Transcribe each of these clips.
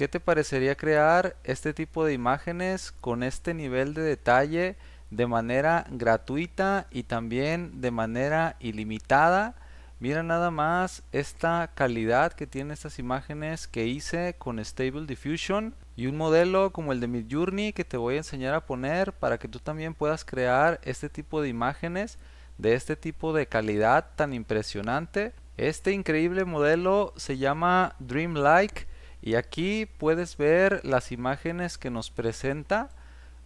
¿Qué te parecería crear este tipo de imágenes con este nivel de detalle de manera gratuita y también de manera ilimitada? Mira nada más esta calidad que tienen estas imágenes que hice con Stable Diffusion y un modelo como el de Midjourney que te voy a enseñar a poner para que tú también puedas crear este tipo de imágenes de este tipo de calidad tan impresionante. Este increíble modelo se llama Dreamlike y aquí puedes ver las imágenes que nos presenta.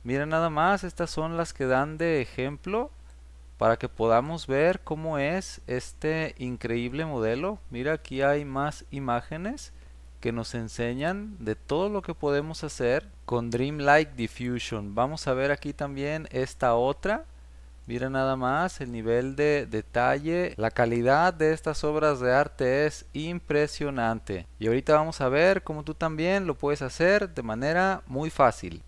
Mira nada más, estas son las que dan de ejemplo para que podamos ver cómo es este increíble modelo. Mira aquí hay más imágenes que nos enseñan de todo lo que podemos hacer con Dreamlike Diffusion. Vamos a ver aquí también esta otra Mira nada más el nivel de detalle, la calidad de estas obras de arte es impresionante. Y ahorita vamos a ver cómo tú también lo puedes hacer de manera muy fácil.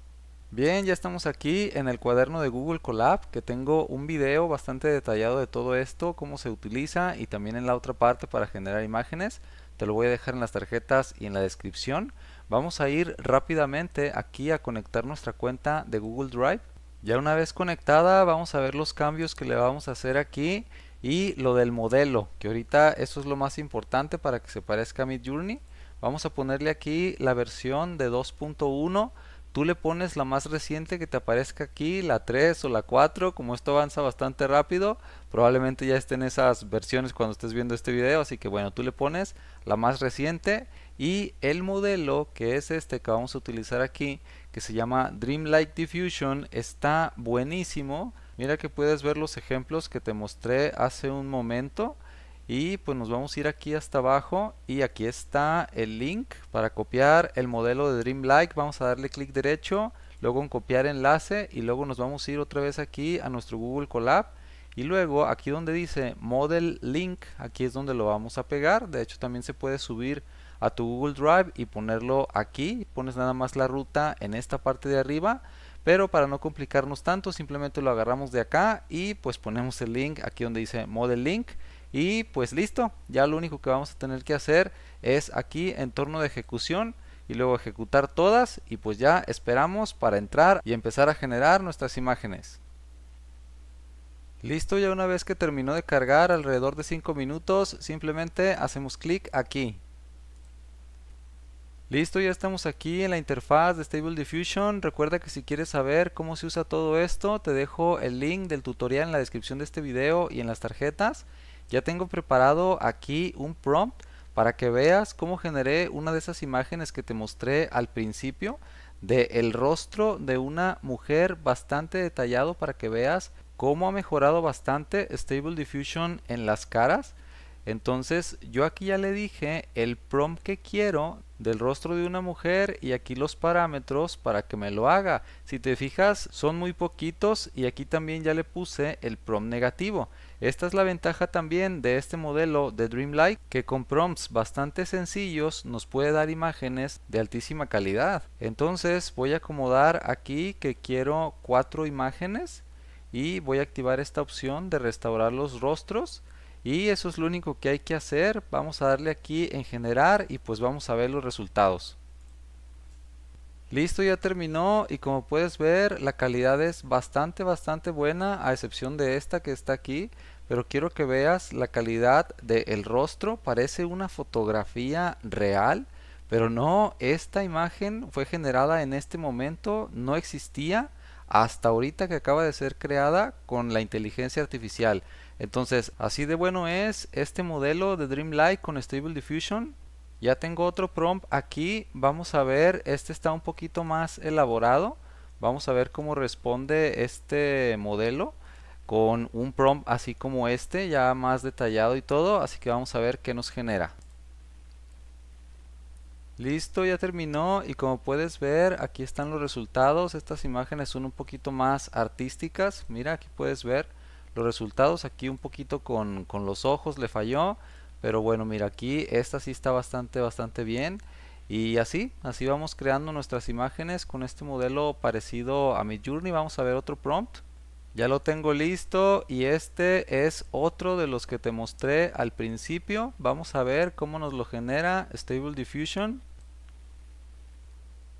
Bien, ya estamos aquí en el cuaderno de Google Colab, que tengo un video bastante detallado de todo esto, cómo se utiliza y también en la otra parte para generar imágenes. Te lo voy a dejar en las tarjetas y en la descripción. Vamos a ir rápidamente aquí a conectar nuestra cuenta de Google Drive ya una vez conectada vamos a ver los cambios que le vamos a hacer aquí y lo del modelo, que ahorita eso es lo más importante para que se parezca a MidJourney. Journey. Vamos a ponerle aquí la versión de 2.1 tú le pones la más reciente que te aparezca aquí, la 3 o la 4, como esto avanza bastante rápido, probablemente ya estén esas versiones cuando estés viendo este video, así que bueno, tú le pones la más reciente y el modelo que es este que vamos a utilizar aquí que se llama Dreamlike Diffusion está buenísimo mira que puedes ver los ejemplos que te mostré hace un momento y pues nos vamos a ir aquí hasta abajo y aquí está el link para copiar el modelo de Dreamlike vamos a darle clic derecho luego en copiar enlace y luego nos vamos a ir otra vez aquí a nuestro Google Colab y luego aquí donde dice Model Link aquí es donde lo vamos a pegar de hecho también se puede subir a tu Google Drive y ponerlo aquí. Pones nada más la ruta en esta parte de arriba. Pero para no complicarnos tanto, simplemente lo agarramos de acá y pues ponemos el link aquí donde dice Model Link. Y pues listo, ya lo único que vamos a tener que hacer es aquí en torno de ejecución y luego ejecutar todas y pues ya esperamos para entrar y empezar a generar nuestras imágenes. Listo, ya una vez que terminó de cargar alrededor de 5 minutos, simplemente hacemos clic aquí Listo, ya estamos aquí en la interfaz de Stable Diffusion. Recuerda que si quieres saber cómo se usa todo esto, te dejo el link del tutorial en la descripción de este video y en las tarjetas. Ya tengo preparado aquí un prompt para que veas cómo generé una de esas imágenes que te mostré al principio de el rostro de una mujer bastante detallado para que veas cómo ha mejorado bastante Stable Diffusion en las caras. Entonces yo aquí ya le dije el prompt que quiero del rostro de una mujer y aquí los parámetros para que me lo haga. Si te fijas son muy poquitos y aquí también ya le puse el prompt negativo. Esta es la ventaja también de este modelo de Dreamlike que con prompts bastante sencillos nos puede dar imágenes de altísima calidad. Entonces voy a acomodar aquí que quiero cuatro imágenes y voy a activar esta opción de restaurar los rostros y eso es lo único que hay que hacer vamos a darle aquí en generar y pues vamos a ver los resultados listo ya terminó y como puedes ver la calidad es bastante bastante buena a excepción de esta que está aquí pero quiero que veas la calidad del el rostro parece una fotografía real pero no esta imagen fue generada en este momento no existía hasta ahorita que acaba de ser creada con la inteligencia artificial entonces, así de bueno es este modelo de Dreamlight con Stable Diffusion. Ya tengo otro prompt aquí, vamos a ver, este está un poquito más elaborado. Vamos a ver cómo responde este modelo con un prompt así como este, ya más detallado y todo, así que vamos a ver qué nos genera. Listo, ya terminó y como puedes ver aquí están los resultados, estas imágenes son un poquito más artísticas, mira aquí puedes ver los resultados aquí un poquito con, con los ojos le falló pero bueno mira aquí esta sí está bastante bastante bien y así, así vamos creando nuestras imágenes con este modelo parecido a mi Journey. Vamos a ver otro prompt. Ya lo tengo listo y este es otro de los que te mostré al principio. Vamos a ver cómo nos lo genera Stable Diffusion.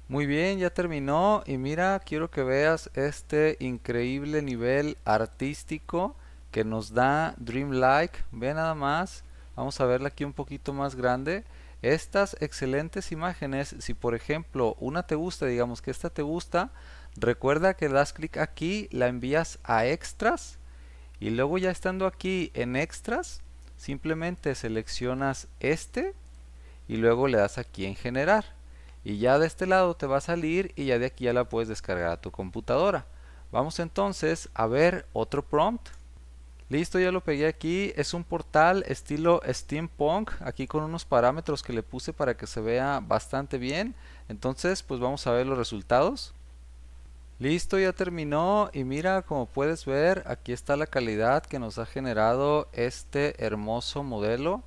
Muy bien, ya terminó y mira, quiero que veas este increíble nivel artístico que nos da Dreamlike. Ve nada más, vamos a verla aquí un poquito más grande. Estas excelentes imágenes, si por ejemplo una te gusta, digamos que esta te gusta, recuerda que das clic aquí, la envías a extras y luego ya estando aquí en extras, simplemente seleccionas este y luego le das aquí en generar y ya de este lado te va a salir y ya de aquí ya la puedes descargar a tu computadora. Vamos entonces a ver otro prompt. Listo, ya lo pegué aquí. Es un portal estilo steampunk, aquí con unos parámetros que le puse para que se vea bastante bien. Entonces, pues vamos a ver los resultados. Listo, ya terminó y mira, como puedes ver, aquí está la calidad que nos ha generado este hermoso modelo.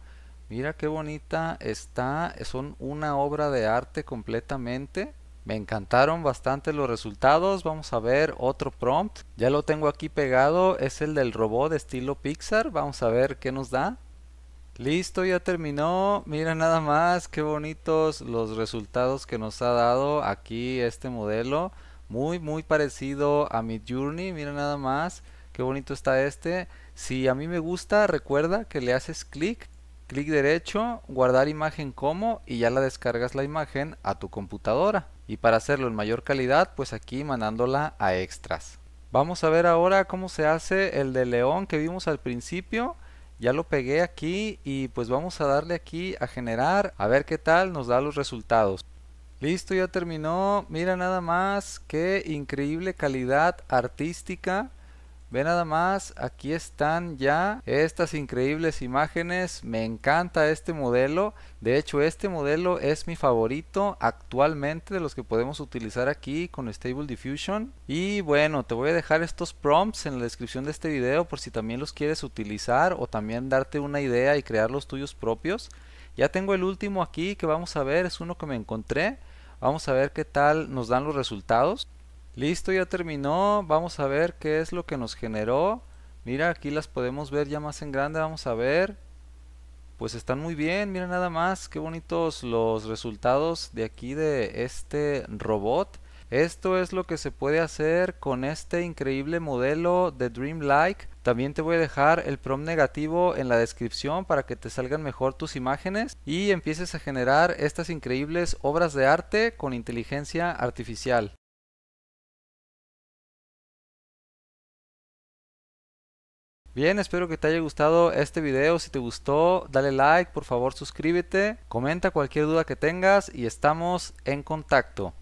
Mira qué bonita está, son una obra de arte completamente. Me encantaron bastante los resultados. Vamos a ver otro prompt. Ya lo tengo aquí pegado. Es el del robot de estilo Pixar. Vamos a ver qué nos da. Listo, ya terminó. Mira nada más. Qué bonitos los resultados que nos ha dado aquí este modelo. Muy, muy parecido a mi Journey. Mira nada más. Qué bonito está este. Si a mí me gusta, recuerda que le haces clic clic derecho, guardar imagen como y ya la descargas la imagen a tu computadora. Y para hacerlo en mayor calidad, pues aquí mandándola a extras. Vamos a ver ahora cómo se hace el de león que vimos al principio. Ya lo pegué aquí y pues vamos a darle aquí a generar a ver qué tal nos da los resultados. Listo, ya terminó. Mira nada más qué increíble calidad artística Ve nada más, aquí están ya estas increíbles imágenes. Me encanta este modelo. De hecho, este modelo es mi favorito actualmente de los que podemos utilizar aquí con Stable Diffusion. Y bueno, te voy a dejar estos prompts en la descripción de este video por si también los quieres utilizar o también darte una idea y crear los tuyos propios. Ya tengo el último aquí que vamos a ver, es uno que me encontré. Vamos a ver qué tal nos dan los resultados. Listo, ya terminó. Vamos a ver qué es lo que nos generó. Mira, aquí las podemos ver ya más en grande. Vamos a ver. Pues están muy bien. Mira nada más. Qué bonitos los resultados de aquí de este robot. Esto es lo que se puede hacer con este increíble modelo de Dreamlike. También te voy a dejar el prom negativo en la descripción para que te salgan mejor tus imágenes y empieces a generar estas increíbles obras de arte con inteligencia artificial. Bien, espero que te haya gustado este video. Si te gustó, dale like, por favor suscríbete, comenta cualquier duda que tengas y estamos en contacto.